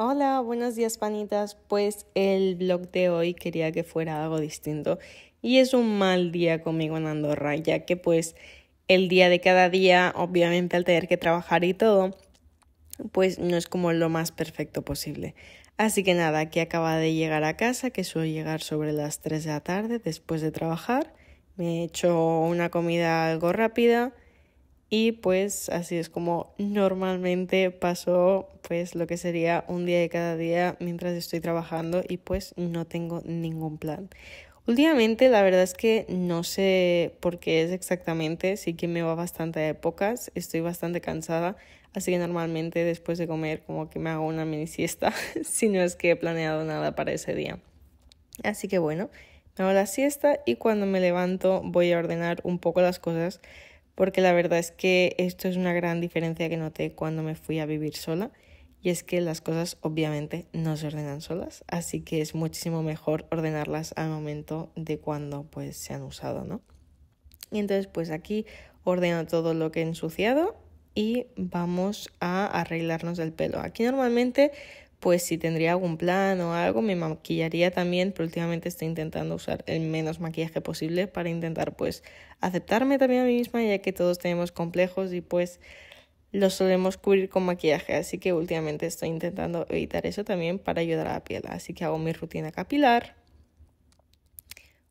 Hola, buenos días panitas. Pues el vlog de hoy quería que fuera algo distinto y es un mal día conmigo en Andorra, ya que pues el día de cada día, obviamente al tener que trabajar y todo, pues no es como lo más perfecto posible. Así que nada, que acaba de llegar a casa, que suelo llegar sobre las 3 de la tarde después de trabajar. Me he hecho una comida algo rápida y pues así es como normalmente paso pues lo que sería un día de cada día mientras estoy trabajando y pues no tengo ningún plan. Últimamente la verdad es que no sé por qué es exactamente, sí que me va bastante a épocas, estoy bastante cansada, así que normalmente después de comer como que me hago una mini siesta si no es que he planeado nada para ese día. Así que bueno, me hago la siesta y cuando me levanto voy a ordenar un poco las cosas porque la verdad es que esto es una gran diferencia que noté cuando me fui a vivir sola y es que las cosas obviamente no se ordenan solas, así que es muchísimo mejor ordenarlas al momento de cuando pues se han usado, ¿no? Y entonces pues aquí ordeno todo lo que he ensuciado y vamos a arreglarnos el pelo. Aquí normalmente pues si tendría algún plan o algo, me maquillaría también, pero últimamente estoy intentando usar el menos maquillaje posible para intentar pues aceptarme también a mí misma, ya que todos tenemos complejos y pues los solemos cubrir con maquillaje, así que últimamente estoy intentando evitar eso también para ayudar a la piel, así que hago mi rutina capilar,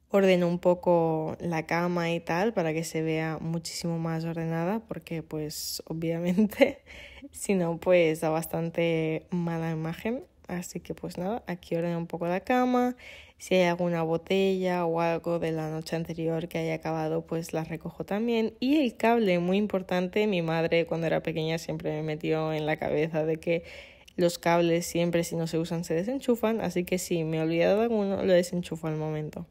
ordeno un poco la cama y tal para que se vea muchísimo más ordenada porque pues obviamente si no pues da bastante mala imagen así que pues nada aquí ordeno un poco la cama si hay alguna botella o algo de la noche anterior que haya acabado pues la recojo también y el cable muy importante mi madre cuando era pequeña siempre me metió en la cabeza de que los cables siempre si no se usan se desenchufan así que si me he olvidado de alguno lo desenchufo al momento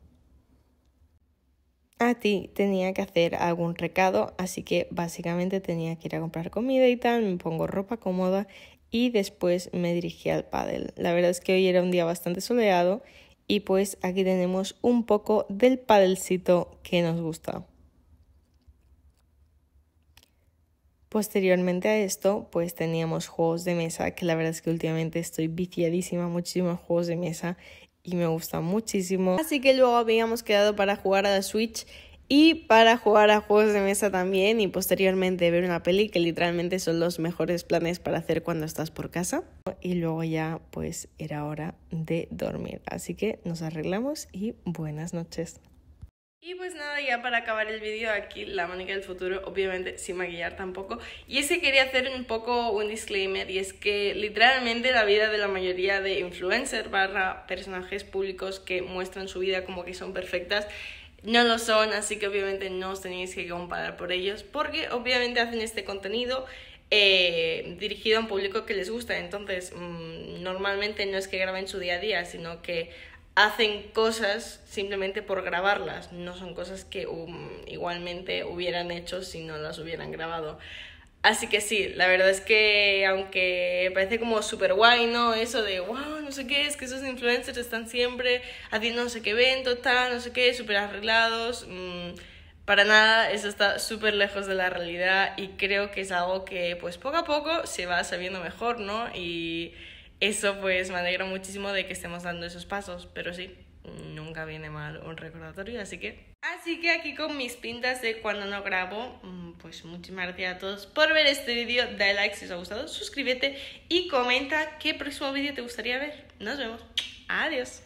a ti tenía que hacer algún recado, así que básicamente tenía que ir a comprar comida y tal, me pongo ropa cómoda y después me dirigí al pádel. La verdad es que hoy era un día bastante soleado y pues aquí tenemos un poco del padelcito que nos gusta. Posteriormente a esto, pues teníamos juegos de mesa, que la verdad es que últimamente estoy viciadísima muchísimos juegos de mesa y me gusta muchísimo. Así que luego habíamos quedado para jugar a la Switch y para jugar a juegos de mesa también y posteriormente ver una peli que literalmente son los mejores planes para hacer cuando estás por casa. Y luego ya pues era hora de dormir. Así que nos arreglamos y buenas noches. Y pues nada, ya para acabar el vídeo aquí, la Mónica del futuro, obviamente sin maquillar tampoco. Y ese quería hacer un poco un disclaimer y es que literalmente la vida de la mayoría de influencers barra personajes públicos que muestran su vida como que son perfectas no lo son, así que obviamente no os tenéis que comparar por ellos porque obviamente hacen este contenido eh, dirigido a un público que les gusta. Entonces, mm, normalmente no es que graben su día a día, sino que hacen cosas simplemente por grabarlas, no son cosas que um, igualmente hubieran hecho si no las hubieran grabado. Así que sí, la verdad es que aunque parece como súper guay, ¿no? Eso de, wow, no sé qué, es que esos influencers están siempre haciendo no sé qué evento, tal, no sé qué, súper arreglados. Mm, para nada, eso está súper lejos de la realidad y creo que es algo que pues poco a poco se va sabiendo mejor, ¿no? Y eso pues me alegra muchísimo de que estemos dando esos pasos, pero sí, nunca viene mal un recordatorio, así que... Así que aquí con mis pintas de cuando no grabo, mm, pues muchísimas gracias a todos por ver este vídeo, dale like si os ha gustado, suscríbete y comenta qué próximo vídeo te gustaría ver. Nos vemos, adiós.